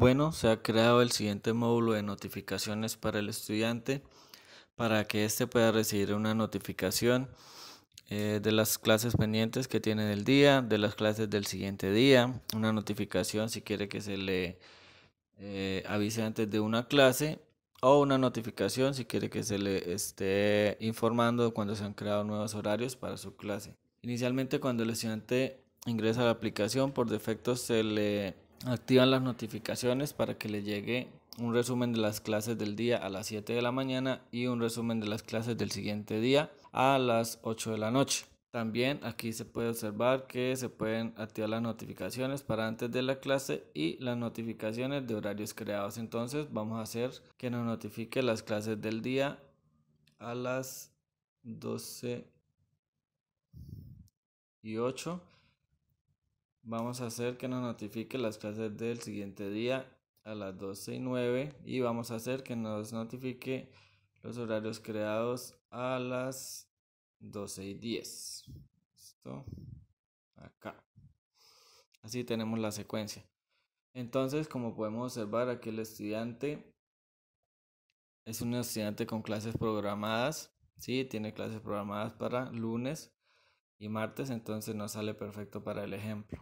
Bueno, se ha creado el siguiente módulo de notificaciones para el estudiante para que éste pueda recibir una notificación eh, de las clases pendientes que tiene del día, de las clases del siguiente día, una notificación si quiere que se le eh, avise antes de una clase o una notificación si quiere que se le esté informando cuando se han creado nuevos horarios para su clase. Inicialmente cuando el estudiante ingresa a la aplicación, por defecto se le Activan las notificaciones para que le llegue un resumen de las clases del día a las 7 de la mañana y un resumen de las clases del siguiente día a las 8 de la noche. También aquí se puede observar que se pueden activar las notificaciones para antes de la clase y las notificaciones de horarios creados. Entonces vamos a hacer que nos notifique las clases del día a las 12 y 8 Vamos a hacer que nos notifique las clases del siguiente día a las 12 y 9 y vamos a hacer que nos notifique los horarios creados a las 12 y 10. Esto acá. Así tenemos la secuencia. Entonces, como podemos observar, aquí el estudiante es un estudiante con clases programadas. Sí, tiene clases programadas para lunes, y martes, entonces nos sale perfecto para el ejemplo.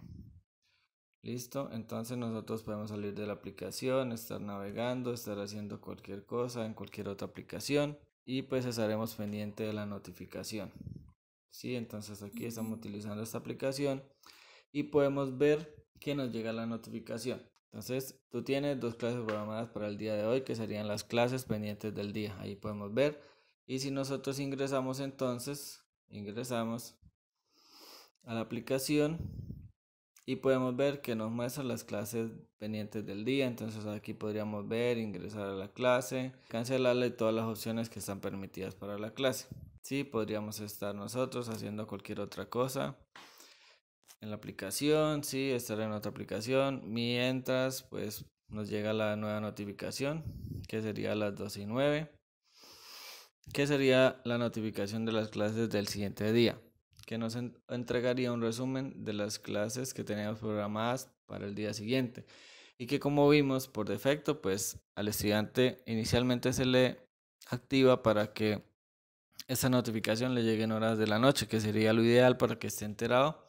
Listo, entonces nosotros podemos salir de la aplicación, estar navegando, estar haciendo cualquier cosa en cualquier otra aplicación y pues estaremos pendiente de la notificación. Sí, entonces aquí estamos utilizando esta aplicación y podemos ver que nos llega la notificación. Entonces, tú tienes dos clases programadas para el día de hoy, que serían las clases pendientes del día. Ahí podemos ver. Y si nosotros ingresamos entonces, ingresamos a la aplicación y podemos ver que nos muestra las clases pendientes del día. Entonces aquí podríamos ver, ingresar a la clase, cancelarle todas las opciones que están permitidas para la clase. si podríamos estar nosotros haciendo cualquier otra cosa en la aplicación, si estar en otra aplicación. Mientras, pues nos llega la nueva notificación, que sería las 2 y 9, que sería la notificación de las clases del siguiente día que nos entregaría un resumen de las clases que teníamos programadas para el día siguiente y que como vimos por defecto, pues al estudiante inicialmente se le activa para que esa notificación le llegue en horas de la noche, que sería lo ideal para que esté enterado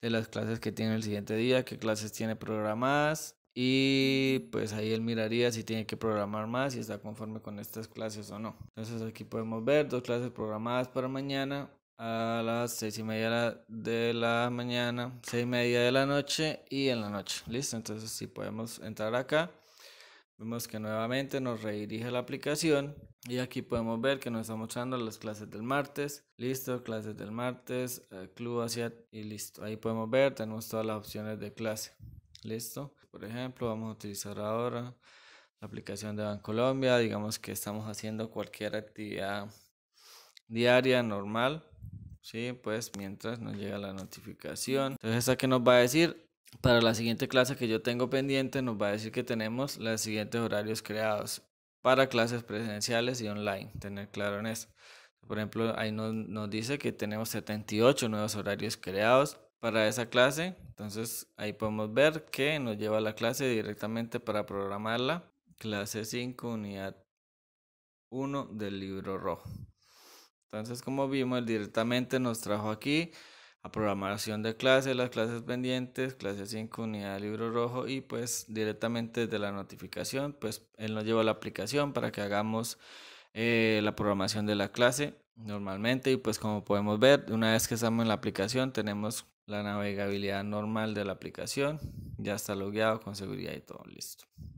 de las clases que tiene el siguiente día, qué clases tiene programadas y pues ahí él miraría si tiene que programar más, si está conforme con estas clases o no. Entonces aquí podemos ver dos clases programadas para mañana, a las seis y media de la mañana, seis y media de la noche y en la noche. Listo, entonces si podemos entrar acá, vemos que nuevamente nos redirige la aplicación y aquí podemos ver que nos está mostrando las clases del martes. Listo, clases del martes, eh, club hacia y listo. Ahí podemos ver, tenemos todas las opciones de clase. Listo, por ejemplo, vamos a utilizar ahora la aplicación de Bancolombia. Digamos que estamos haciendo cualquier actividad diaria normal ¿sí? Pues mientras nos llega la notificación. Entonces, ¿esta que nos va a decir? Para la siguiente clase que yo tengo pendiente, nos va a decir que tenemos los siguientes horarios creados para clases presenciales y online. Tener claro en eso. Por ejemplo, ahí nos, nos dice que tenemos 78 nuevos horarios creados para esa clase. Entonces ahí podemos ver que nos lleva a la clase directamente para programarla. Clase 5, unidad 1 del libro rojo. Entonces, como vimos, directamente nos trajo aquí a programación de clase, las clases pendientes, clase 5, unidad de libro rojo y pues directamente desde la notificación, pues él nos lleva a la aplicación para que hagamos eh, la programación de la clase normalmente y pues como podemos ver, una vez que estamos en la aplicación tenemos la navegabilidad normal de la aplicación, ya está logueado con seguridad y todo listo.